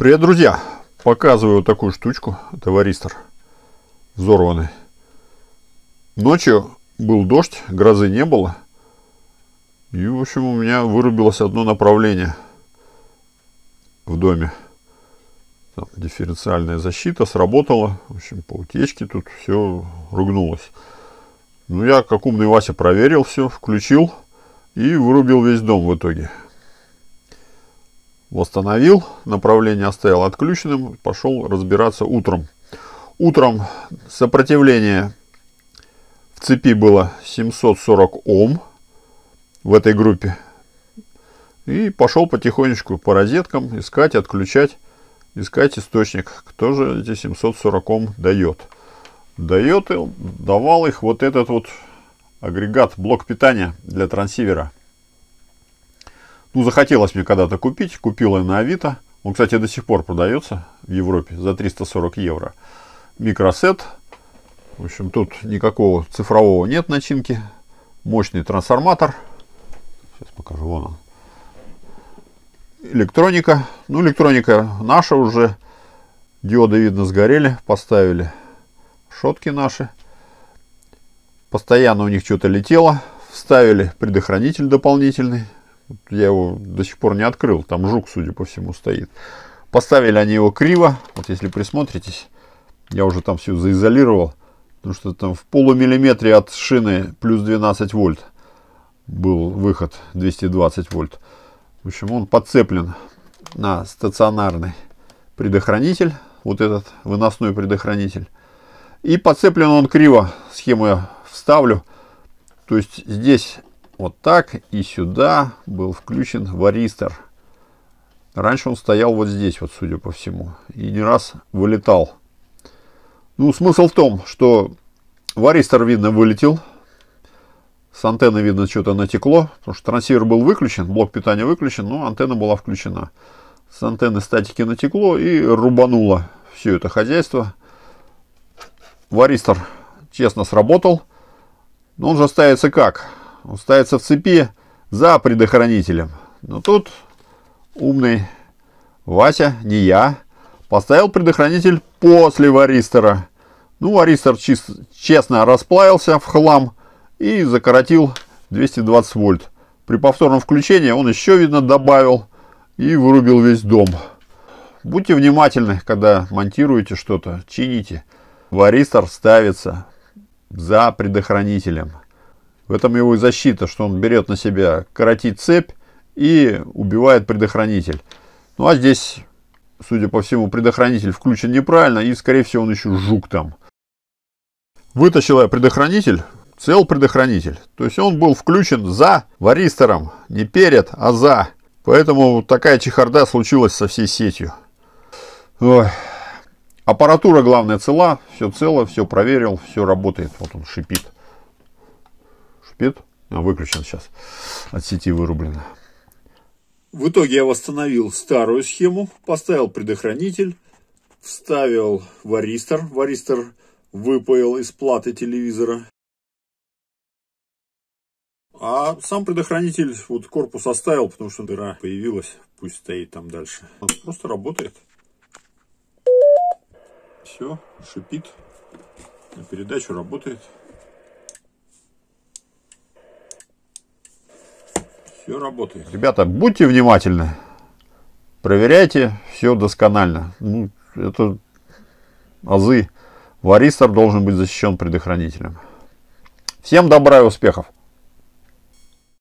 Привет, друзья! Показываю вот такую штучку. Это варистор. Взорванный. Ночью был дождь, грозы не было. И, в общем, у меня вырубилось одно направление в доме. Там дифференциальная защита сработала. В общем, по утечке тут все ругнулось. Ну, я, как умный Вася, проверил все, включил и вырубил весь дом в итоге. Восстановил, направление оставил отключенным, пошел разбираться утром. Утром сопротивление в цепи было 740 Ом в этой группе. И пошел потихонечку по розеткам искать, отключать, искать источник. Кто же эти 740 Ом дает? Дает, давал их вот этот вот агрегат, блок питания для трансивера – ну, захотелось мне когда-то купить. Купил я на Авито. Он, кстати, до сих пор продается в Европе за 340 евро. Микросет. В общем, тут никакого цифрового нет начинки. Мощный трансформатор. Сейчас покажу, вон он. Электроника. Ну, электроника наша уже. Диоды, видно, сгорели. Поставили шотки наши. Постоянно у них что-то летело. Вставили предохранитель дополнительный. Я его до сих пор не открыл. Там жук, судя по всему, стоит. Поставили они его криво. Вот если присмотритесь, я уже там все заизолировал. Потому что там в полумиллиметре от шины плюс 12 вольт был выход 220 вольт. В общем, он подцеплен на стационарный предохранитель. Вот этот выносной предохранитель. И подцеплен он криво. Схему я вставлю. То есть здесь вот так, и сюда был включен варистор. Раньше он стоял вот здесь, вот судя по всему, и не раз вылетал. Ну, смысл в том, что варистор, видно, вылетел, с антенны, видно, что-то натекло, потому что трансивер был выключен, блок питания выключен, но антенна была включена. С антенны статики натекло и рубануло все это хозяйство. Варистор честно сработал, но он же ставится как? уставится в цепи за предохранителем. Но ну, тут умный Вася, не я, поставил предохранитель после варистера. Ну, варистер чист, честно расплавился в хлам и закоротил 220 вольт. При повторном включении он еще, видно, добавил и вырубил весь дом. Будьте внимательны, когда монтируете что-то, чините. Варистор ставится за предохранителем. В этом его и защита, что он берет на себя, коротит цепь и убивает предохранитель. Ну а здесь, судя по всему, предохранитель включен неправильно и, скорее всего, он еще жук там. Вытащил я предохранитель, цел предохранитель. То есть он был включен за варистором, не перед, а за. Поэтому такая чехарда случилась со всей сетью. Ой. Аппаратура, главная цела, все цело, все проверил, все работает. Вот он шипит спит. А, выключен сейчас. От сети вырублено. В итоге я восстановил старую схему, поставил предохранитель, вставил варистор. Варистор выпаял из платы телевизора. А сам предохранитель, вот корпус оставил, потому что дыра появилась, пусть стоит там дальше. Он просто работает. Все, шипит. На передачу работает. Все работает. Ребята, будьте внимательны. Проверяйте все досконально. Ну, это азы. Варистор должен быть защищен предохранителем. Всем добра и успехов!